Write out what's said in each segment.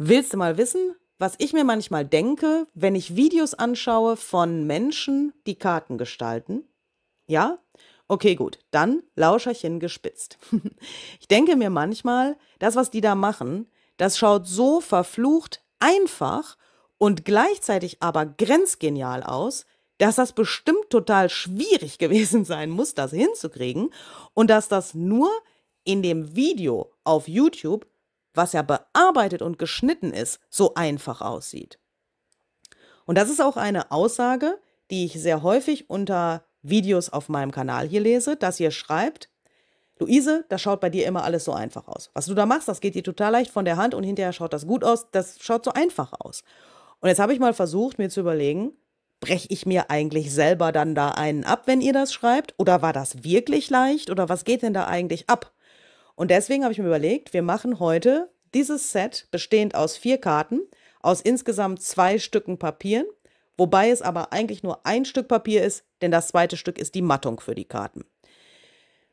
Willst du mal wissen, was ich mir manchmal denke, wenn ich Videos anschaue von Menschen, die Karten gestalten? Ja? Okay, gut, dann Lauscherchen gespitzt. ich denke mir manchmal, das, was die da machen, das schaut so verflucht einfach und gleichzeitig aber grenzgenial aus, dass das bestimmt total schwierig gewesen sein muss, das hinzukriegen und dass das nur in dem Video auf YouTube was ja bearbeitet und geschnitten ist, so einfach aussieht. Und das ist auch eine Aussage, die ich sehr häufig unter Videos auf meinem Kanal hier lese, dass ihr schreibt, Luise, das schaut bei dir immer alles so einfach aus. Was du da machst, das geht dir total leicht von der Hand und hinterher schaut das gut aus, das schaut so einfach aus. Und jetzt habe ich mal versucht, mir zu überlegen, breche ich mir eigentlich selber dann da einen ab, wenn ihr das schreibt? Oder war das wirklich leicht? Oder was geht denn da eigentlich ab? Und deswegen habe ich mir überlegt, wir machen heute dieses Set bestehend aus vier Karten, aus insgesamt zwei Stücken Papieren, wobei es aber eigentlich nur ein Stück Papier ist, denn das zweite Stück ist die Mattung für die Karten.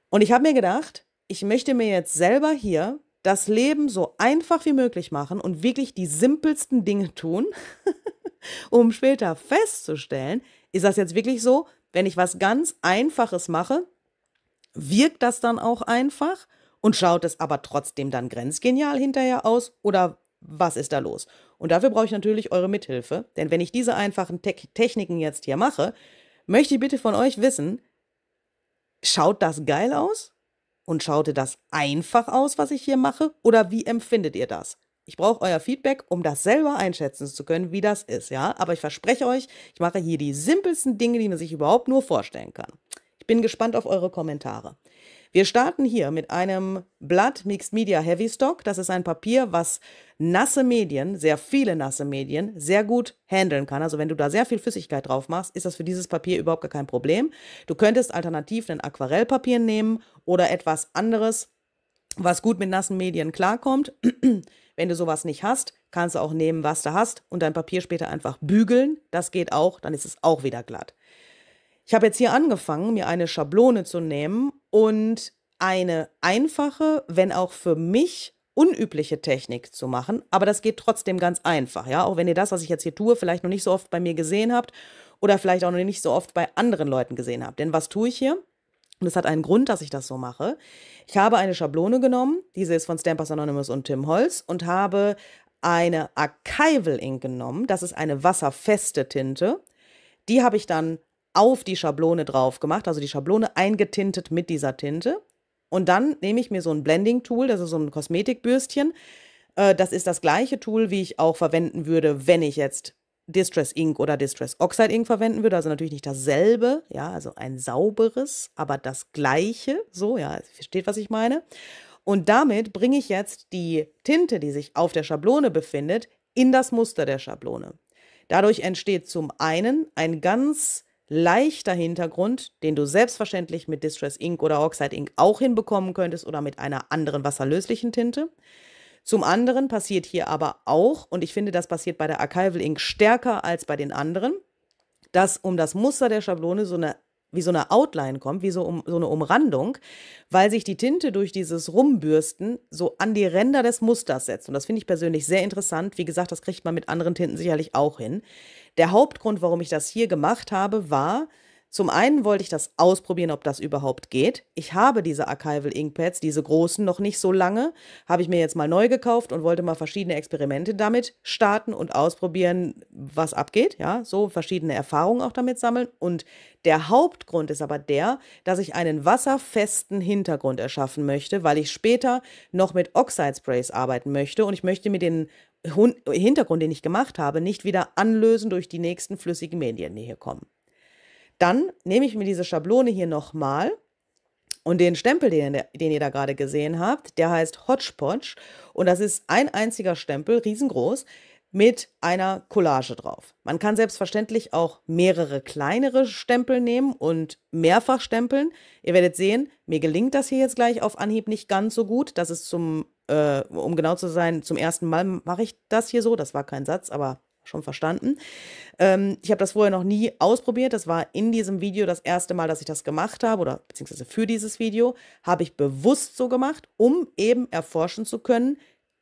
Und ich habe mir gedacht, ich möchte mir jetzt selber hier das Leben so einfach wie möglich machen und wirklich die simpelsten Dinge tun, um später festzustellen, ist das jetzt wirklich so, wenn ich was ganz Einfaches mache, wirkt das dann auch einfach und schaut es aber trotzdem dann grenzgenial hinterher aus oder was ist da los? Und dafür brauche ich natürlich eure Mithilfe, denn wenn ich diese einfachen Te Techniken jetzt hier mache, möchte ich bitte von euch wissen, schaut das geil aus? Und schaute das einfach aus, was ich hier mache? Oder wie empfindet ihr das? Ich brauche euer Feedback, um das selber einschätzen zu können, wie das ist, ja? Aber ich verspreche euch, ich mache hier die simpelsten Dinge, die man sich überhaupt nur vorstellen kann. Ich bin gespannt auf eure Kommentare. Wir starten hier mit einem Blatt Mixed Media Heavy Stock. Das ist ein Papier, was nasse Medien, sehr viele nasse Medien, sehr gut handeln kann. Also wenn du da sehr viel Flüssigkeit drauf machst, ist das für dieses Papier überhaupt gar kein Problem. Du könntest alternativ ein Aquarellpapier nehmen oder etwas anderes, was gut mit nassen Medien klarkommt. Wenn du sowas nicht hast, kannst du auch nehmen, was du hast und dein Papier später einfach bügeln. Das geht auch, dann ist es auch wieder glatt. Ich habe jetzt hier angefangen, mir eine Schablone zu nehmen und eine einfache, wenn auch für mich unübliche Technik zu machen. Aber das geht trotzdem ganz einfach, ja. Auch wenn ihr das, was ich jetzt hier tue, vielleicht noch nicht so oft bei mir gesehen habt oder vielleicht auch noch nicht so oft bei anderen Leuten gesehen habt. Denn was tue ich hier? Und es hat einen Grund, dass ich das so mache. Ich habe eine Schablone genommen, diese ist von Stampers Anonymous und Tim Holz und habe eine Archival Ink genommen. Das ist eine wasserfeste Tinte. Die habe ich dann auf die Schablone drauf gemacht, also die Schablone eingetintet mit dieser Tinte. Und dann nehme ich mir so ein Blending-Tool, das ist so ein Kosmetikbürstchen. Äh, das ist das gleiche Tool, wie ich auch verwenden würde, wenn ich jetzt Distress Ink oder Distress Oxide Ink verwenden würde. Also natürlich nicht dasselbe, ja, also ein sauberes, aber das gleiche. So, ja, versteht, was ich meine. Und damit bringe ich jetzt die Tinte, die sich auf der Schablone befindet, in das Muster der Schablone. Dadurch entsteht zum einen ein ganz leichter Hintergrund, den du selbstverständlich mit Distress Ink oder Oxide Ink auch hinbekommen könntest oder mit einer anderen wasserlöslichen Tinte. Zum anderen passiert hier aber auch, und ich finde, das passiert bei der Archival Ink stärker als bei den anderen, dass um das Muster der Schablone so eine wie so eine Outline kommt, wie so, um, so eine Umrandung, weil sich die Tinte durch dieses Rumbürsten so an die Ränder des Musters setzt. Und das finde ich persönlich sehr interessant. Wie gesagt, das kriegt man mit anderen Tinten sicherlich auch hin. Der Hauptgrund, warum ich das hier gemacht habe, war, zum einen wollte ich das ausprobieren, ob das überhaupt geht. Ich habe diese Archival Inkpads, diese großen, noch nicht so lange. Habe ich mir jetzt mal neu gekauft und wollte mal verschiedene Experimente damit starten und ausprobieren, was abgeht. Ja, so verschiedene Erfahrungen auch damit sammeln. Und der Hauptgrund ist aber der, dass ich einen wasserfesten Hintergrund erschaffen möchte, weil ich später noch mit Oxide Sprays arbeiten möchte und ich möchte mir den Hintergrund, den ich gemacht habe, nicht wieder anlösen durch die nächsten flüssigen Medien, die hier kommen. Dann nehme ich mir diese Schablone hier nochmal und den Stempel, den, den ihr da gerade gesehen habt, der heißt Hodgepodge und das ist ein einziger Stempel, riesengroß, mit einer Collage drauf. Man kann selbstverständlich auch mehrere kleinere Stempel nehmen und mehrfach stempeln. Ihr werdet sehen, mir gelingt das hier jetzt gleich auf Anhieb nicht ganz so gut. Das ist zum, äh, um genau zu sein, zum ersten Mal mache ich das hier so. Das war kein Satz, aber schon verstanden. Ähm, ich habe das vorher noch nie ausprobiert. Das war in diesem Video das erste Mal, dass ich das gemacht habe oder beziehungsweise für dieses Video habe ich bewusst so gemacht, um eben erforschen zu können,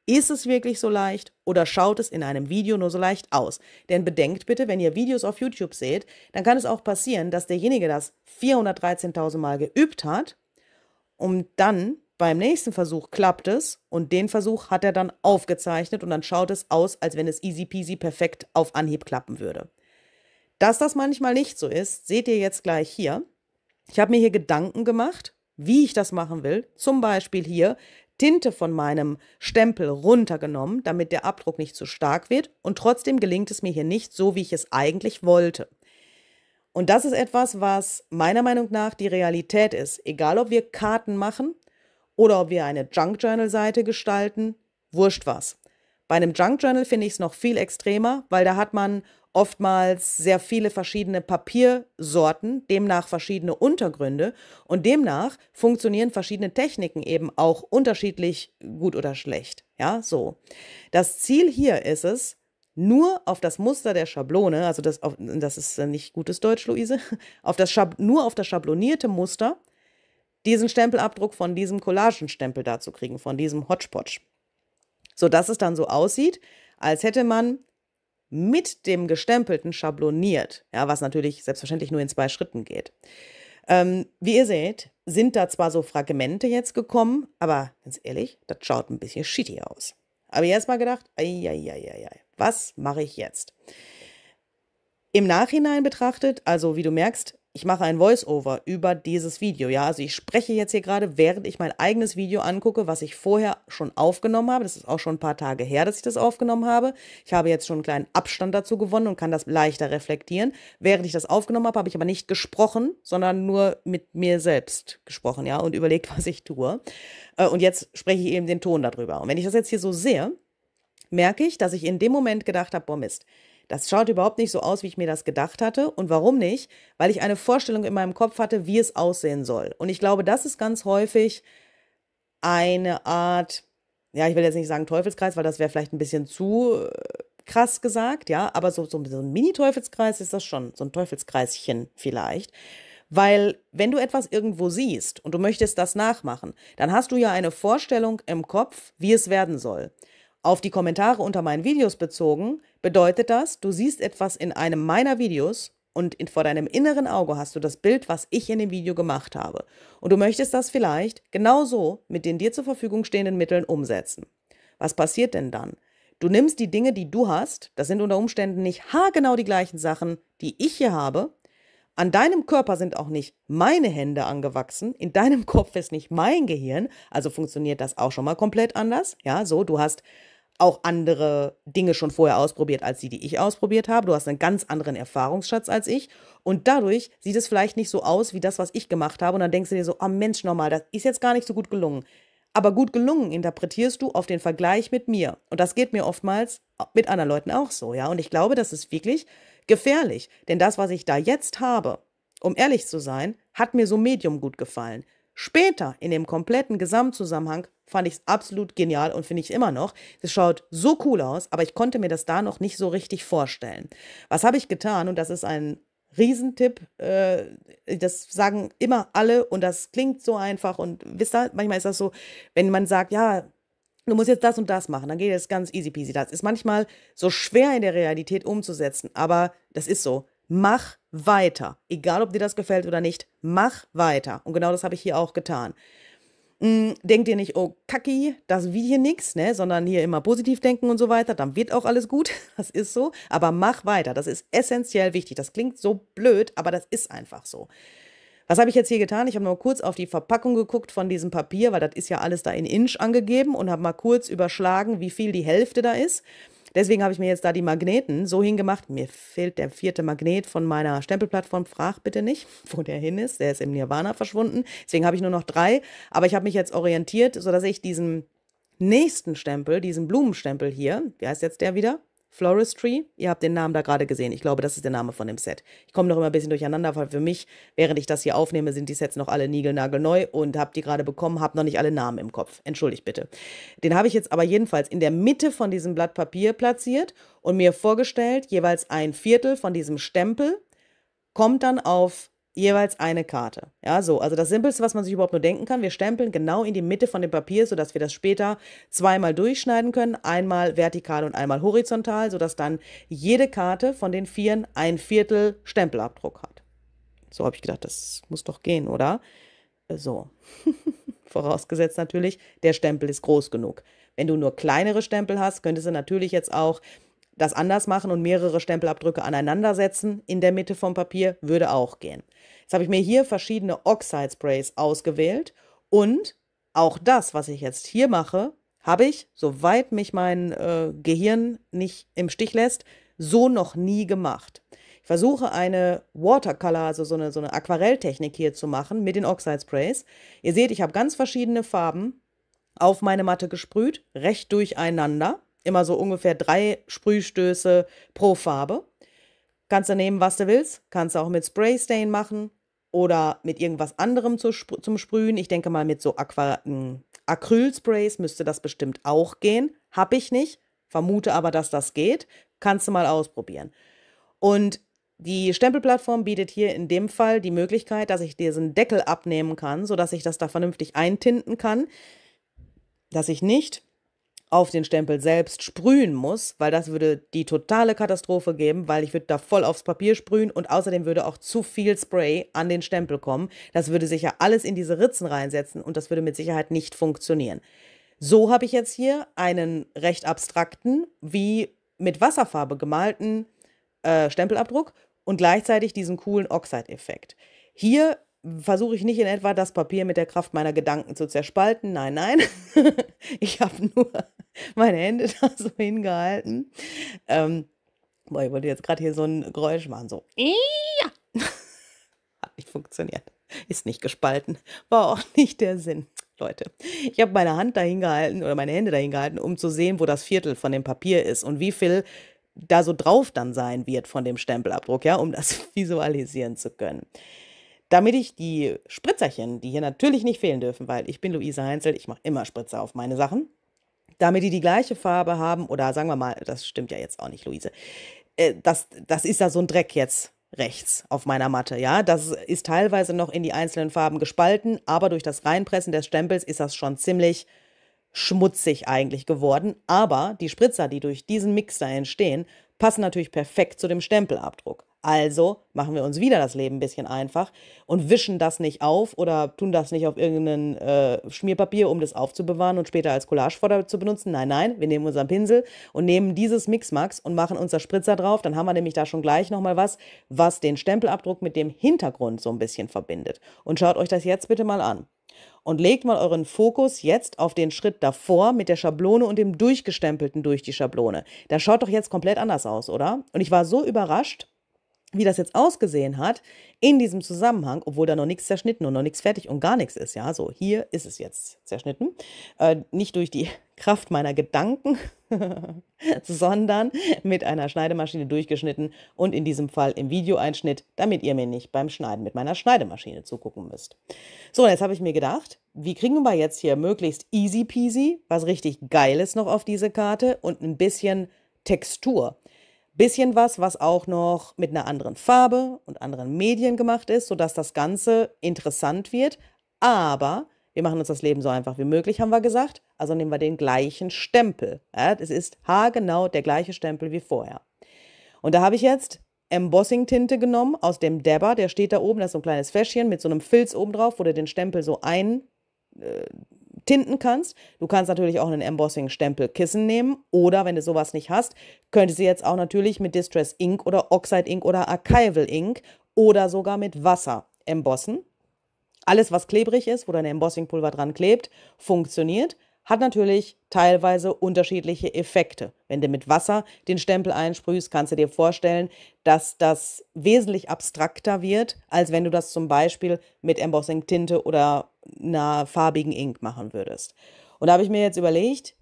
ist es wirklich so leicht oder schaut es in einem Video nur so leicht aus? Denn bedenkt bitte, wenn ihr Videos auf YouTube seht, dann kann es auch passieren, dass derjenige das 413.000 Mal geübt hat, um dann beim nächsten Versuch klappt es und den Versuch hat er dann aufgezeichnet und dann schaut es aus, als wenn es easy peasy perfekt auf Anhieb klappen würde. Dass das manchmal nicht so ist, seht ihr jetzt gleich hier. Ich habe mir hier Gedanken gemacht, wie ich das machen will. Zum Beispiel hier Tinte von meinem Stempel runtergenommen, damit der Abdruck nicht zu stark wird und trotzdem gelingt es mir hier nicht so, wie ich es eigentlich wollte. Und das ist etwas, was meiner Meinung nach die Realität ist. Egal, ob wir Karten machen, oder ob wir eine Junk Journal Seite gestalten, wurscht was. Bei einem Junk Journal finde ich es noch viel extremer, weil da hat man oftmals sehr viele verschiedene Papiersorten, demnach verschiedene Untergründe und demnach funktionieren verschiedene Techniken eben auch unterschiedlich gut oder schlecht. Ja, so. Das Ziel hier ist es, nur auf das Muster der Schablone, also das, auf, das ist nicht gutes Deutsch, Luise, auf das Schab nur auf das schablonierte Muster diesen Stempelabdruck von diesem Collagenstempel da zu kriegen, von diesem Hotchpotch. Sodass es dann so aussieht, als hätte man mit dem gestempelten schabloniert, ja, was natürlich selbstverständlich nur in zwei Schritten geht. Ähm, wie ihr seht, sind da zwar so Fragmente jetzt gekommen, aber ganz ehrlich, das schaut ein bisschen shitty aus. Aber ich erstmal gedacht, ei, was mache ich jetzt? Im Nachhinein betrachtet, also wie du merkst, ich mache ein Voice-Over über dieses Video. Ja, also ich spreche jetzt hier gerade, während ich mein eigenes Video angucke, was ich vorher schon aufgenommen habe. Das ist auch schon ein paar Tage her, dass ich das aufgenommen habe. Ich habe jetzt schon einen kleinen Abstand dazu gewonnen und kann das leichter reflektieren. Während ich das aufgenommen habe, habe ich aber nicht gesprochen, sondern nur mit mir selbst gesprochen, ja, und überlegt, was ich tue. Äh, und jetzt spreche ich eben den Ton darüber. Und wenn ich das jetzt hier so sehe, merke ich, dass ich in dem Moment gedacht habe, boah Mist, das schaut überhaupt nicht so aus, wie ich mir das gedacht hatte. Und warum nicht? Weil ich eine Vorstellung in meinem Kopf hatte, wie es aussehen soll. Und ich glaube, das ist ganz häufig eine Art, ja, ich will jetzt nicht sagen Teufelskreis, weil das wäre vielleicht ein bisschen zu äh, krass gesagt, ja, aber so, so, ein Mini-Teufelskreis ist das schon, so ein Teufelskreischen vielleicht. Weil wenn du etwas irgendwo siehst und du möchtest das nachmachen, dann hast du ja eine Vorstellung im Kopf, wie es werden soll. Auf die Kommentare unter meinen Videos bezogen, bedeutet das, du siehst etwas in einem meiner Videos und in, vor deinem inneren Auge hast du das Bild, was ich in dem Video gemacht habe. Und du möchtest das vielleicht genauso mit den dir zur Verfügung stehenden Mitteln umsetzen. Was passiert denn dann? Du nimmst die Dinge, die du hast, das sind unter Umständen nicht haargenau die gleichen Sachen, die ich hier habe. An deinem Körper sind auch nicht meine Hände angewachsen, in deinem Kopf ist nicht mein Gehirn, also funktioniert das auch schon mal komplett anders. Ja, so, du hast auch andere Dinge schon vorher ausprobiert als die, die ich ausprobiert habe. Du hast einen ganz anderen Erfahrungsschatz als ich. Und dadurch sieht es vielleicht nicht so aus wie das, was ich gemacht habe. Und dann denkst du dir so, oh Mensch, nochmal, das ist jetzt gar nicht so gut gelungen. Aber gut gelungen interpretierst du auf den Vergleich mit mir. Und das geht mir oftmals mit anderen Leuten auch so, ja. Und ich glaube, das ist wirklich gefährlich. Denn das, was ich da jetzt habe, um ehrlich zu sein, hat mir so medium gut gefallen. Später in dem kompletten Gesamtzusammenhang fand ich es absolut genial und finde ich immer noch. Es schaut so cool aus, aber ich konnte mir das da noch nicht so richtig vorstellen. Was habe ich getan? Und das ist ein Riesentipp. Äh, das sagen immer alle und das klingt so einfach. Und wisst ihr, manchmal ist das so, wenn man sagt, ja, du musst jetzt das und das machen, dann geht es ganz easy peasy. Das ist manchmal so schwer in der Realität umzusetzen, aber das ist so. Mach weiter. Egal, ob dir das gefällt oder nicht, mach weiter. Und genau das habe ich hier auch getan. Mm, denkt ihr nicht, oh Kacki, das wie hier nichts, ne? sondern hier immer positiv denken und so weiter, dann wird auch alles gut. Das ist so. Aber mach weiter. Das ist essentiell wichtig. Das klingt so blöd, aber das ist einfach so. Was habe ich jetzt hier getan? Ich habe nur kurz auf die Verpackung geguckt von diesem Papier, weil das ist ja alles da in Inch angegeben und habe mal kurz überschlagen, wie viel die Hälfte da ist. Deswegen habe ich mir jetzt da die Magneten so hingemacht. Mir fehlt der vierte Magnet von meiner Stempelplattform. Frag bitte nicht, wo der hin ist. Der ist im Nirvana verschwunden. Deswegen habe ich nur noch drei. Aber ich habe mich jetzt orientiert, sodass ich diesen nächsten Stempel, diesen Blumenstempel hier, wie heißt jetzt der wieder? Floristry. Ihr habt den Namen da gerade gesehen. Ich glaube, das ist der Name von dem Set. Ich komme noch immer ein bisschen durcheinander, weil für mich, während ich das hier aufnehme, sind die Sets noch alle niegelnagelneu und habe die gerade bekommen, habe noch nicht alle Namen im Kopf. Entschuldigt bitte. Den habe ich jetzt aber jedenfalls in der Mitte von diesem Blatt Papier platziert und mir vorgestellt, jeweils ein Viertel von diesem Stempel kommt dann auf jeweils eine Karte. Ja, so. Also das Simpelste, was man sich überhaupt nur denken kann, wir stempeln genau in die Mitte von dem Papier, sodass wir das später zweimal durchschneiden können, einmal vertikal und einmal horizontal, sodass dann jede Karte von den Vieren ein Viertel Stempelabdruck hat. So habe ich gedacht, das muss doch gehen, oder? Äh, so. Vorausgesetzt natürlich, der Stempel ist groß genug. Wenn du nur kleinere Stempel hast, könntest du natürlich jetzt auch das anders machen und mehrere Stempelabdrücke aneinandersetzen in der Mitte vom Papier würde auch gehen. Jetzt habe ich mir hier verschiedene Oxide Sprays ausgewählt und auch das, was ich jetzt hier mache, habe ich, soweit mich mein äh, Gehirn nicht im Stich lässt, so noch nie gemacht. Ich versuche eine Watercolor, also so eine, so eine Aquarelltechnik hier zu machen mit den Oxide Sprays. Ihr seht, ich habe ganz verschiedene Farben auf meine Matte gesprüht, recht durcheinander immer so ungefähr drei Sprühstöße pro Farbe. Kannst du nehmen, was du willst. Kannst du auch mit Spraystain machen oder mit irgendwas anderem zu, zum Sprühen. Ich denke mal, mit so Aqua hm, Acrylsprays müsste das bestimmt auch gehen. Hab ich nicht, vermute aber, dass das geht. Kannst du mal ausprobieren. Und die Stempelplattform bietet hier in dem Fall die Möglichkeit, dass ich diesen Deckel abnehmen kann, sodass ich das da vernünftig eintinten kann, dass ich nicht auf den Stempel selbst sprühen muss, weil das würde die totale Katastrophe geben, weil ich würde da voll aufs Papier sprühen und außerdem würde auch zu viel Spray an den Stempel kommen. Das würde sicher alles in diese Ritzen reinsetzen und das würde mit Sicherheit nicht funktionieren. So habe ich jetzt hier einen recht abstrakten, wie mit Wasserfarbe gemalten äh, Stempelabdruck und gleichzeitig diesen coolen Oxide-Effekt. Hier versuche ich nicht in etwa das Papier mit der Kraft meiner Gedanken zu zerspalten. Nein, nein. ich habe nur meine Hände da so hingehalten. Ähm, boah, ich wollte jetzt gerade hier so ein Geräusch machen, so. Ja. Hat nicht funktioniert. Ist nicht gespalten. War auch nicht der Sinn. Leute, ich habe meine Hand dahin gehalten oder meine Hände dahin gehalten, um zu sehen, wo das Viertel von dem Papier ist und wie viel da so drauf dann sein wird von dem Stempelabdruck, ja, um das visualisieren zu können. Damit ich die Spritzerchen, die hier natürlich nicht fehlen dürfen, weil ich bin Luise Heinzel, ich mache immer Spritzer auf meine Sachen, damit die die gleiche Farbe haben, oder sagen wir mal, das stimmt ja jetzt auch nicht, Luise, äh, das, das ist ja so ein Dreck jetzt rechts auf meiner Matte, ja, das ist teilweise noch in die einzelnen Farben gespalten, aber durch das Reinpressen des Stempels ist das schon ziemlich schmutzig eigentlich geworden, aber die Spritzer, die durch diesen Mixer entstehen, passen natürlich perfekt zu dem Stempelabdruck. Also machen wir uns wieder das Leben ein bisschen einfach und wischen das nicht auf oder tun das nicht auf irgendein äh, Schmierpapier, um das aufzubewahren und später als Collagefutter zu benutzen. Nein, nein, wir nehmen unseren Pinsel und nehmen dieses Mixmax und machen unser Spritzer drauf. Dann haben wir nämlich da schon gleich nochmal was, was den Stempelabdruck mit dem Hintergrund so ein bisschen verbindet. Und schaut euch das jetzt bitte mal an. Und legt mal euren Fokus jetzt auf den Schritt davor mit der Schablone und dem Durchgestempelten durch die Schablone. Das schaut doch jetzt komplett anders aus, oder? Und ich war so überrascht, wie das jetzt ausgesehen hat in diesem Zusammenhang, obwohl da noch nichts zerschnitten und noch nichts fertig und gar nichts ist, ja, so hier ist es jetzt zerschnitten, äh, nicht durch die Kraft meiner Gedanken, sondern mit einer Schneidemaschine durchgeschnitten und in diesem Fall im Videoeinschnitt, damit ihr mir nicht beim Schneiden mit meiner Schneidemaschine zugucken müsst. So, und jetzt habe ich mir gedacht, wie kriegen wir jetzt hier möglichst easy peasy, was richtig geiles noch auf diese Karte und ein bisschen Textur bisschen was, was auch noch mit einer anderen Farbe und anderen Medien gemacht ist, sodass das Ganze interessant wird. Aber wir machen uns das Leben so einfach wie möglich, haben wir gesagt. Also nehmen wir den gleichen Stempel. Ja, es ist haargenau der gleiche Stempel wie vorher. Und da habe ich jetzt Embossing-Tinte genommen aus dem Debber. Der steht da oben, das ist so ein kleines Fäschchen mit so einem Filz oben drauf, wo du den Stempel so ein, äh, tinten kannst. Du kannst natürlich auch einen embossing stempel kissen nehmen oder wenn du sowas nicht hast, könntest du jetzt auch natürlich mit Distress Ink oder Oxide Ink oder Archival Ink oder sogar mit Wasser embossen. Alles, was klebrig ist, wo dein Embossing-Pulver dran klebt, funktioniert hat natürlich teilweise unterschiedliche Effekte. Wenn du mit Wasser den Stempel einsprühst, kannst du dir vorstellen, dass das wesentlich abstrakter wird, als wenn du das zum Beispiel mit Embossing-Tinte oder einer farbigen Ink machen würdest. Und da habe ich mir jetzt überlegt,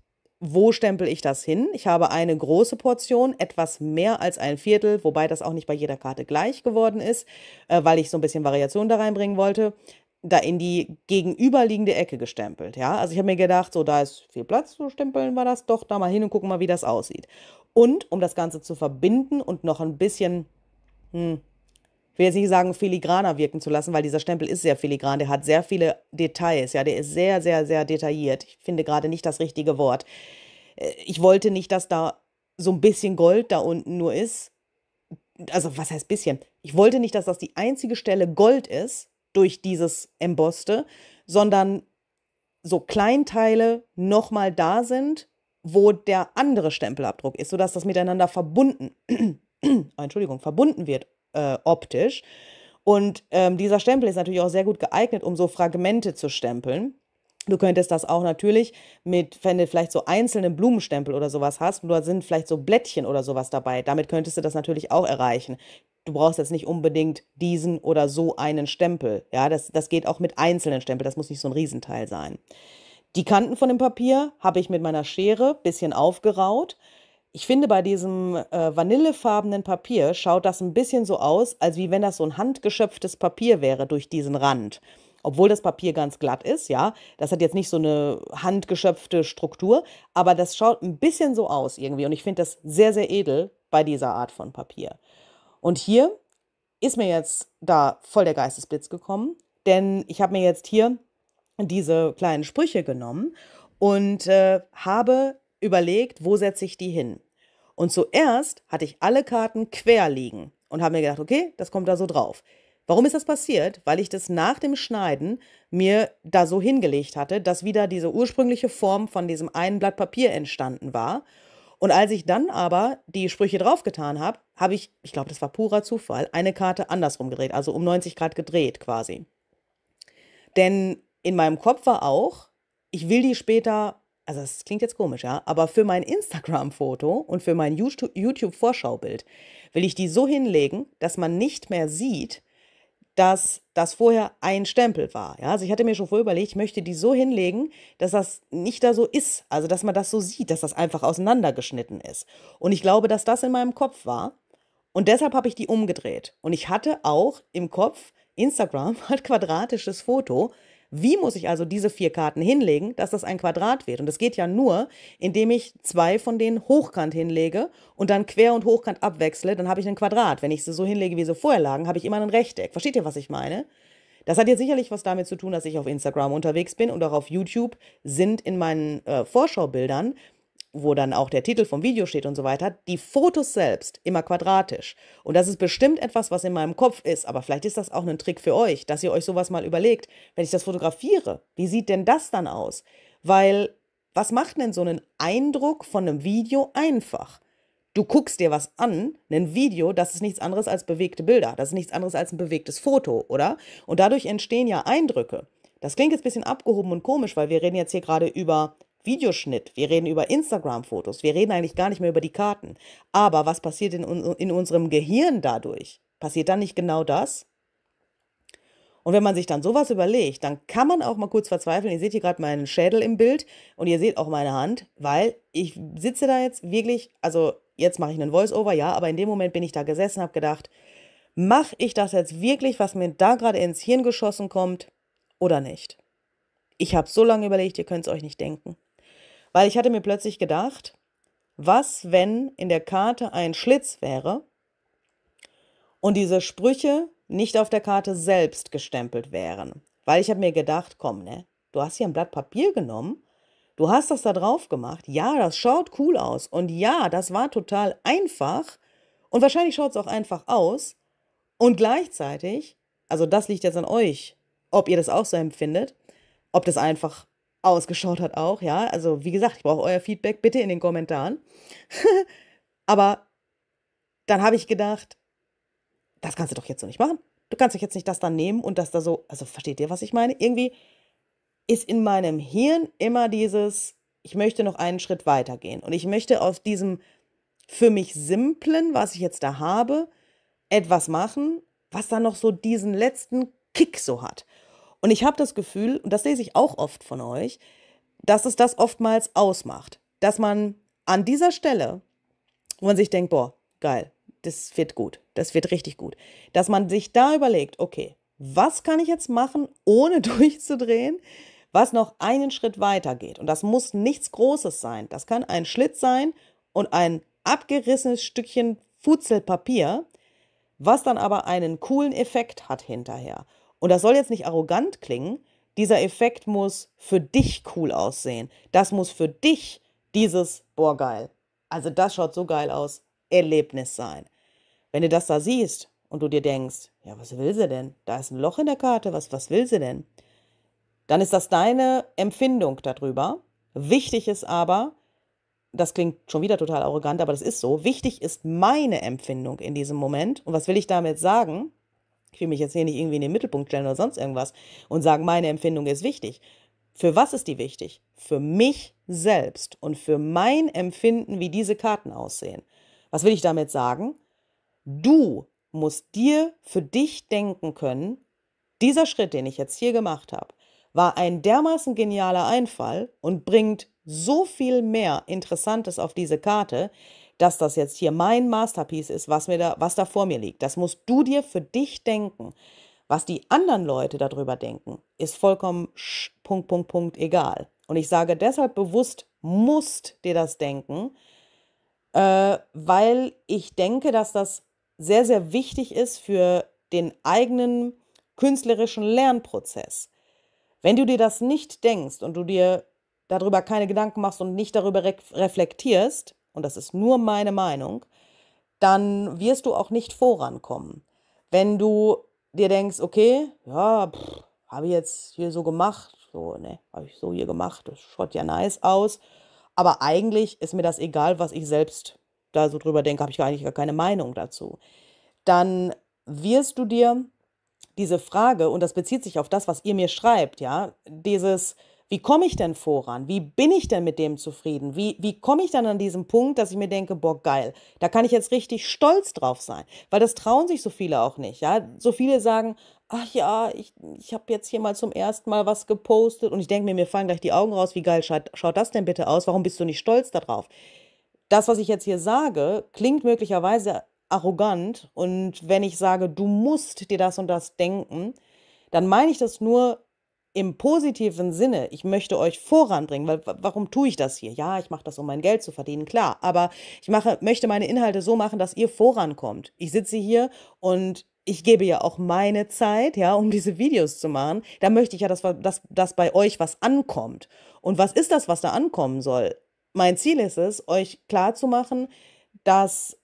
wo stempel ich das hin? Ich habe eine große Portion, etwas mehr als ein Viertel, wobei das auch nicht bei jeder Karte gleich geworden ist, äh, weil ich so ein bisschen Variation da reinbringen wollte da in die gegenüberliegende Ecke gestempelt. Ja, also ich habe mir gedacht, so da ist viel Platz, so stempeln wir das doch da mal hin und gucken mal, wie das aussieht. Und um das Ganze zu verbinden und noch ein bisschen, hm, ich will jetzt nicht sagen filigraner wirken zu lassen, weil dieser Stempel ist sehr filigran, der hat sehr viele Details, ja, der ist sehr, sehr, sehr detailliert. Ich finde gerade nicht das richtige Wort. Äh, ich wollte nicht, dass da so ein bisschen Gold da unten nur ist. Also was heißt bisschen? Ich wollte nicht, dass das die einzige Stelle Gold ist, durch dieses Emboste, sondern so Kleinteile nochmal da sind, wo der andere Stempelabdruck ist, sodass das miteinander verbunden, Entschuldigung, verbunden wird äh, optisch. Und ähm, dieser Stempel ist natürlich auch sehr gut geeignet, um so Fragmente zu stempeln. Du könntest das auch natürlich mit, wenn du vielleicht so einzelne Blumenstempel oder sowas hast, da sind vielleicht so Blättchen oder sowas dabei. Damit könntest du das natürlich auch erreichen. Du brauchst jetzt nicht unbedingt diesen oder so einen Stempel. Ja, das, das geht auch mit einzelnen Stempeln. Das muss nicht so ein Riesenteil sein. Die Kanten von dem Papier habe ich mit meiner Schere ein bisschen aufgeraut. Ich finde, bei diesem äh, vanillefarbenen Papier schaut das ein bisschen so aus, als wie wenn das so ein handgeschöpftes Papier wäre durch diesen Rand obwohl das Papier ganz glatt ist, ja. Das hat jetzt nicht so eine handgeschöpfte Struktur, aber das schaut ein bisschen so aus irgendwie. Und ich finde das sehr, sehr edel bei dieser Art von Papier. Und hier ist mir jetzt da voll der Geistesblitz gekommen, denn ich habe mir jetzt hier diese kleinen Sprüche genommen und äh, habe überlegt, wo setze ich die hin. Und zuerst hatte ich alle Karten quer liegen und habe mir gedacht, okay, das kommt da so drauf. Warum ist das passiert? Weil ich das nach dem Schneiden mir da so hingelegt hatte, dass wieder diese ursprüngliche Form von diesem einen Blatt Papier entstanden war. Und als ich dann aber die Sprüche draufgetan habe, habe ich, ich glaube, das war purer Zufall, eine Karte andersrum gedreht, also um 90 Grad gedreht quasi. Denn in meinem Kopf war auch, ich will die später also das klingt jetzt komisch, ja, aber für mein Instagram-Foto und für mein YouTube-Vorschaubild will ich die so hinlegen, dass man nicht mehr sieht, dass das vorher ein Stempel war. Ja? Also ich hatte mir schon vorher überlegt, ich möchte die so hinlegen, dass das nicht da so ist. Also dass man das so sieht, dass das einfach auseinandergeschnitten ist. Und ich glaube, dass das in meinem Kopf war. Und deshalb habe ich die umgedreht. Und ich hatte auch im Kopf, Instagram hat quadratisches Foto wie muss ich also diese vier Karten hinlegen, dass das ein Quadrat wird? Und das geht ja nur, indem ich zwei von denen hochkant hinlege und dann quer und hochkant abwechsle, dann habe ich ein Quadrat. Wenn ich sie so hinlege, wie sie vorher lagen, habe ich immer ein Rechteck. Versteht ihr, was ich meine? Das hat jetzt sicherlich was damit zu tun, dass ich auf Instagram unterwegs bin und auch auf YouTube sind in meinen äh, Vorschaubildern wo dann auch der Titel vom Video steht und so weiter, die Fotos selbst immer quadratisch. Und das ist bestimmt etwas, was in meinem Kopf ist, aber vielleicht ist das auch ein Trick für euch, dass ihr euch sowas mal überlegt, wenn ich das fotografiere, wie sieht denn das dann aus? Weil was macht denn so einen Eindruck von einem Video einfach? Du guckst dir was an, ein Video, das ist nichts anderes als bewegte Bilder, das ist nichts anderes als ein bewegtes Foto, oder? Und dadurch entstehen ja Eindrücke. Das klingt jetzt ein bisschen abgehoben und komisch, weil wir reden jetzt hier gerade über Videoschnitt, wir reden über Instagram-Fotos, wir reden eigentlich gar nicht mehr über die Karten. Aber was passiert in, in unserem Gehirn dadurch? Passiert dann nicht genau das? Und wenn man sich dann sowas überlegt, dann kann man auch mal kurz verzweifeln. Ihr seht hier gerade meinen Schädel im Bild und ihr seht auch meine Hand, weil ich sitze da jetzt wirklich, also jetzt mache ich einen Voice-Over, ja, aber in dem Moment bin ich da gesessen, habe gedacht, mache ich das jetzt wirklich, was mir da gerade ins Hirn geschossen kommt oder nicht? Ich habe so lange überlegt, ihr könnt es euch nicht denken. Weil ich hatte mir plötzlich gedacht, was, wenn in der Karte ein Schlitz wäre und diese Sprüche nicht auf der Karte selbst gestempelt wären? Weil ich habe mir gedacht, komm, ne, du hast hier ein Blatt Papier genommen, du hast das da drauf gemacht, ja, das schaut cool aus und ja, das war total einfach und wahrscheinlich schaut es auch einfach aus und gleichzeitig, also das liegt jetzt an euch, ob ihr das auch so empfindet, ob das einfach ausgeschaut hat auch, ja. Also wie gesagt, ich brauche euer Feedback bitte in den Kommentaren. Aber dann habe ich gedacht, das kannst du doch jetzt so nicht machen. Du kannst doch jetzt nicht das dann nehmen und das da so, also versteht ihr, was ich meine? Irgendwie ist in meinem Hirn immer dieses, ich möchte noch einen Schritt weitergehen und ich möchte aus diesem für mich simplen, was ich jetzt da habe, etwas machen, was dann noch so diesen letzten Kick so hat. Und ich habe das Gefühl, und das lese ich auch oft von euch, dass es das oftmals ausmacht, dass man an dieser Stelle, wo man sich denkt, boah, geil, das wird gut, das wird richtig gut, dass man sich da überlegt, okay, was kann ich jetzt machen, ohne durchzudrehen, was noch einen Schritt weiter geht. Und das muss nichts Großes sein. Das kann ein Schlitz sein und ein abgerissenes Stückchen Futzelpapier, was dann aber einen coolen Effekt hat hinterher. Und das soll jetzt nicht arrogant klingen. Dieser Effekt muss für dich cool aussehen. Das muss für dich dieses, boah, geil. Also das schaut so geil aus. Erlebnis sein. Wenn du das da siehst und du dir denkst, ja, was will sie denn? Da ist ein Loch in der Karte, was, was will sie denn? Dann ist das deine Empfindung darüber. Wichtig ist aber, das klingt schon wieder total arrogant, aber das ist so, wichtig ist meine Empfindung in diesem Moment. Und was will ich damit sagen? Ich will mich jetzt hier nicht irgendwie in den Mittelpunkt stellen oder sonst irgendwas und sagen, meine Empfindung ist wichtig. Für was ist die wichtig? Für mich selbst und für mein Empfinden, wie diese Karten aussehen. Was will ich damit sagen? Du musst dir für dich denken können, dieser Schritt, den ich jetzt hier gemacht habe, war ein dermaßen genialer Einfall und bringt so viel mehr Interessantes auf diese Karte, dass das jetzt hier mein Masterpiece ist, was, mir da, was da vor mir liegt. Das musst du dir für dich denken. Was die anderen Leute darüber denken, ist vollkommen sch, Punkt, Punkt, Punkt, egal. Und ich sage deshalb bewusst, musst dir das denken, äh, weil ich denke, dass das sehr, sehr wichtig ist für den eigenen künstlerischen Lernprozess. Wenn du dir das nicht denkst und du dir darüber keine Gedanken machst und nicht darüber reflektierst, und das ist nur meine Meinung, dann wirst du auch nicht vorankommen. Wenn du dir denkst, okay, ja, habe ich jetzt hier so gemacht, so, ne, habe ich so hier gemacht, das schaut ja nice aus, aber eigentlich ist mir das egal, was ich selbst da so drüber denke, habe ich eigentlich gar keine Meinung dazu. Dann wirst du dir diese Frage, und das bezieht sich auf das, was ihr mir schreibt, ja, dieses, wie komme ich denn voran? Wie bin ich denn mit dem zufrieden? Wie, wie komme ich dann an diesen Punkt, dass ich mir denke, boah, geil, da kann ich jetzt richtig stolz drauf sein? Weil das trauen sich so viele auch nicht. Ja? So viele sagen, ach ja, ich, ich habe jetzt hier mal zum ersten Mal was gepostet und ich denke mir, mir fallen gleich die Augen raus, wie geil schaut, schaut das denn bitte aus? Warum bist du nicht stolz darauf? Das, was ich jetzt hier sage, klingt möglicherweise arrogant und wenn ich sage, du musst dir das und das denken, dann meine ich das nur im positiven Sinne, ich möchte euch voranbringen, weil warum tue ich das hier? Ja, ich mache das, um mein Geld zu verdienen, klar, aber ich mache, möchte meine Inhalte so machen, dass ihr vorankommt. Ich sitze hier und ich gebe ja auch meine Zeit, ja, um diese Videos zu machen. Da möchte ich ja, dass, dass, dass bei euch was ankommt. Und was ist das, was da ankommen soll? Mein Ziel ist es, euch klarzumachen, dass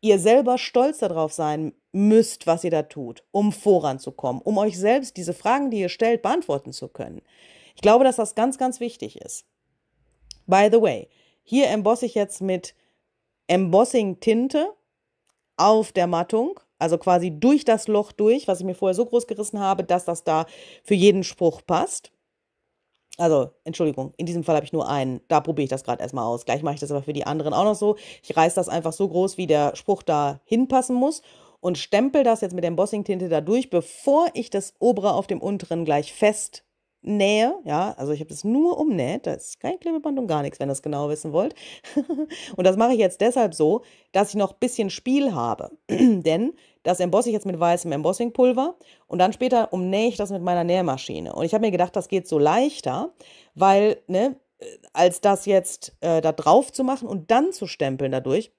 ihr selber stolz darauf sein müsst, was ihr da tut, um voranzukommen, um euch selbst diese Fragen, die ihr stellt, beantworten zu können. Ich glaube, dass das ganz, ganz wichtig ist. By the way, hier embosse ich jetzt mit Embossing-Tinte auf der Mattung, also quasi durch das Loch durch, was ich mir vorher so groß gerissen habe, dass das da für jeden Spruch passt. Also, Entschuldigung, in diesem Fall habe ich nur einen. Da probiere ich das gerade erstmal aus. Gleich mache ich das aber für die anderen auch noch so. Ich reiße das einfach so groß, wie der Spruch da hinpassen muss und stempel das jetzt mit der Embossing-Tinte da durch, bevor ich das obere auf dem unteren gleich fest nähe. Ja, also ich habe das nur umnäht, da ist kein Klebeband und gar nichts, wenn ihr das genau wissen wollt. und das mache ich jetzt deshalb so, dass ich noch ein bisschen Spiel habe. Denn das embosse ich jetzt mit weißem Embossing-Pulver und dann später umnähe ich das mit meiner Nähmaschine. Und ich habe mir gedacht, das geht so leichter, weil, ne, äh, als das jetzt äh, da drauf zu machen und dann zu stempeln dadurch,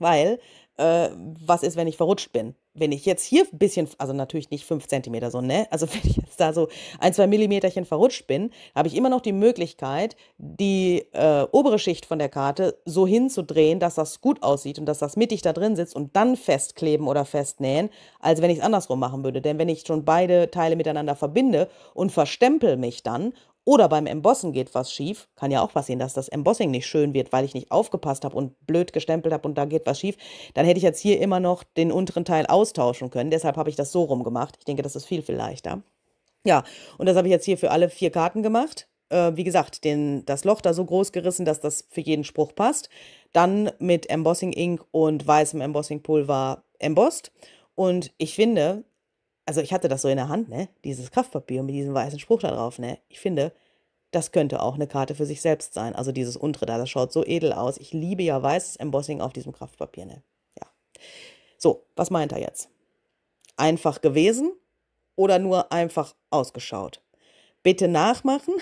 weil äh, was ist, wenn ich verrutscht bin. Wenn ich jetzt hier ein bisschen, also natürlich nicht fünf Zentimeter so, ne? Also wenn ich jetzt da so ein, zwei Millimeterchen verrutscht bin, habe ich immer noch die Möglichkeit, die äh, obere Schicht von der Karte so hinzudrehen, dass das gut aussieht und dass das mittig da drin sitzt und dann festkleben oder festnähen, als wenn ich es andersrum machen würde. Denn wenn ich schon beide Teile miteinander verbinde und verstempel mich dann oder beim Embossen geht was schief. Kann ja auch passieren, dass das Embossing nicht schön wird, weil ich nicht aufgepasst habe und blöd gestempelt habe und da geht was schief. Dann hätte ich jetzt hier immer noch den unteren Teil austauschen können. Deshalb habe ich das so rum gemacht. Ich denke, das ist viel, viel leichter. Ja, und das habe ich jetzt hier für alle vier Karten gemacht. Äh, wie gesagt, den, das Loch da so groß gerissen, dass das für jeden Spruch passt. Dann mit Embossing Ink und weißem Embossing Pulver embossed. Und ich finde, also ich hatte das so in der Hand, ne? Dieses Kraftpapier mit diesem weißen Spruch da drauf, ne? Ich finde, das könnte auch eine Karte für sich selbst sein. Also dieses untere da, das schaut so edel aus. Ich liebe ja weißes Embossing auf diesem Kraftpapier, ne? Ja. So, was meint er jetzt? Einfach gewesen oder nur einfach ausgeschaut? Bitte nachmachen,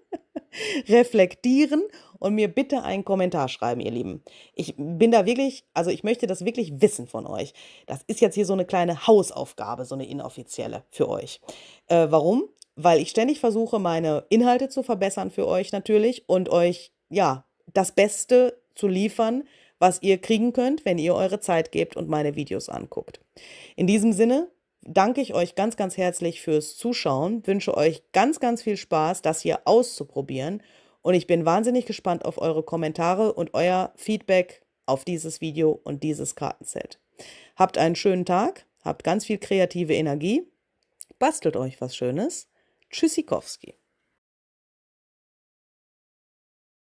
reflektieren und mir bitte einen Kommentar schreiben, ihr Lieben. Ich bin da wirklich, also ich möchte das wirklich wissen von euch. Das ist jetzt hier so eine kleine Hausaufgabe, so eine inoffizielle für euch. Äh, warum? Weil ich ständig versuche, meine Inhalte zu verbessern für euch natürlich und euch, ja, das Beste zu liefern, was ihr kriegen könnt, wenn ihr eure Zeit gebt und meine Videos anguckt. In diesem Sinne danke ich euch ganz, ganz herzlich fürs Zuschauen, wünsche euch ganz, ganz viel Spaß, das hier auszuprobieren und ich bin wahnsinnig gespannt auf eure Kommentare und euer Feedback auf dieses Video und dieses Kartenset. Habt einen schönen Tag, habt ganz viel kreative Energie, bastelt euch was Schönes. Tschüssikowski.